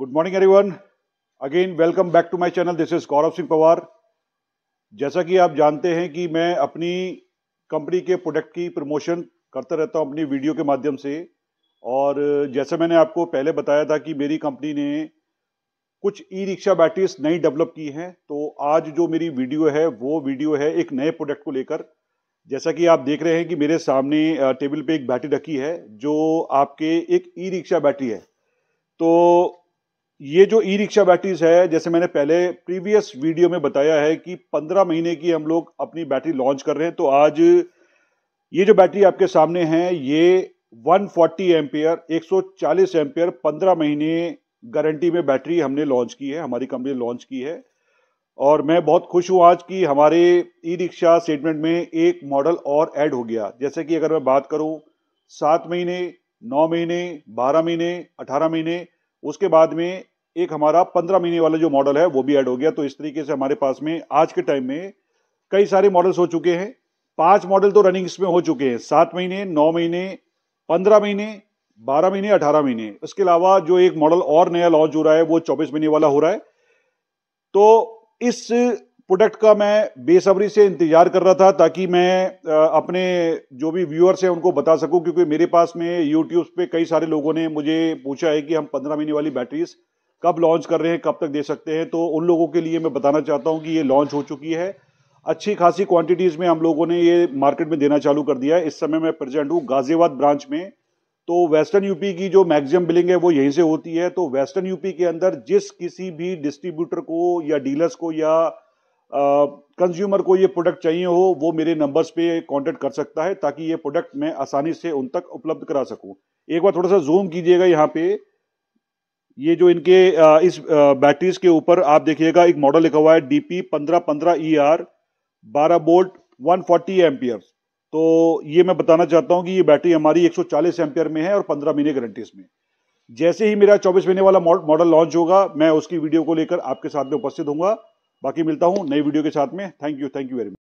Good morning everyone. Again welcome back to my channel this is Gaurav Singh Pawar जैसा कि आप जानते हैं कि मैं अपनी कंपनी के प्रोडक्ट की प्रमोशन करता रहता हूं अपनी वीडियो के माध्यम से और जैसे मैंने आपको पहले बताया था कि मेरी कंपनी ने कुछ ई रिक्शा बैटरीज नई डेवलप की हैं तो आज जो मेरी वीडियो है वो वीडियो है एक नए प्रोडक्ट को लेकर जैसा कि आप देख रहे हैं कि मेरे सामने टेबल पे एक बैटरी रखी है जो आपके एक ई रिक्शा बैटरी है तो ये जो ई रिक्शा बैटरीज है जैसे मैंने पहले प्रीवियस वीडियो में बताया है कि 15 महीने की हम लोग अपनी बैटरी लॉन्च कर रहे हैं तो आज ये जो बैटरी आपके सामने है ये 140 फोर्टी एम्पेयर एक सौ एम्पियर पंद्रह महीने गारंटी में बैटरी हमने लॉन्च की है हमारी कंपनी लॉन्च की है और मैं बहुत खुश हूँ आज कि हमारे ई रिक्शा सेगमेंट में एक मॉडल और ऐड हो गया जैसे कि अगर मैं बात करूँ सात महीने नौ महीने बारह महीने अठारह महीने उसके बाद में एक हमारा पंद्रह महीने वाला जो मॉडल है वो भी ऐड हो गया तो इस तरीके से हमारे पास में आज के टाइम में कई सारे मॉडल्स हो चुके हैं पांच मॉडल तो रनिंग इसमें हो चुके हैं सात महीने नौ महीने पंद्रह महीने बारह महीने अठारह महीने इसके अलावा जो एक मॉडल और नया लॉन्च हो रहा है वो चौबीस महीने वाला हो रहा है तो इस प्रोडक्ट का मैं बेसब्री से इंतज़ार कर रहा था ताकि मैं अपने जो भी व्यूअर्स हैं उनको बता सकूं क्योंकि मेरे पास में यूट्यूब पे कई सारे लोगों ने मुझे पूछा है कि हम पंद्रह महीने वाली बैटरीज कब लॉन्च कर रहे हैं कब तक दे सकते हैं तो उन लोगों के लिए मैं बताना चाहता हूं कि ये लॉन्च हो चुकी है अच्छी खासी क्वांटिटीज़ में हम लोगों ने ये मार्केट में देना चालू कर दिया है इस समय मैं प्रेजेंट हूँ गाज़ियाबाद ब्रांच में तो वेस्टर्न यूपी की जो मैक्सिमम बिलिंग है वो यहीं से होती है तो वेस्टर्न यूपी के अंदर जिस किसी भी डिस्ट्रीब्यूटर को या डीलर्स को या कंज्यूमर को ये प्रोडक्ट चाहिए हो वो मेरे नंबर्स पे कांटेक्ट कर सकता है ताकि ये प्रोडक्ट मैं आसानी से उन तक उपलब्ध करा सकूं एक बार थोड़ा सा जूम कीजिएगा यहाँ पे ये जो इनके इस बैटरीज के ऊपर आप देखिएगा एक मॉडल लिखा हुआ है डी पी पंद्रह पंद्रह ई e आर बारह बोल्ट वन फोर्टी तो ये मैं बताना चाहता हूँ कि ये बैटरी हमारी 140 एम्पियर में है और 15 महीने गारंटी इसमें जैसे ही मेरा 24 महीने वाला मॉडल लॉन्च होगा मैं उसकी वीडियो को लेकर आपके साथ में उपस्थित होंगे बाकी मिलता हूँ नई वीडियो के साथ में thank you thank you very much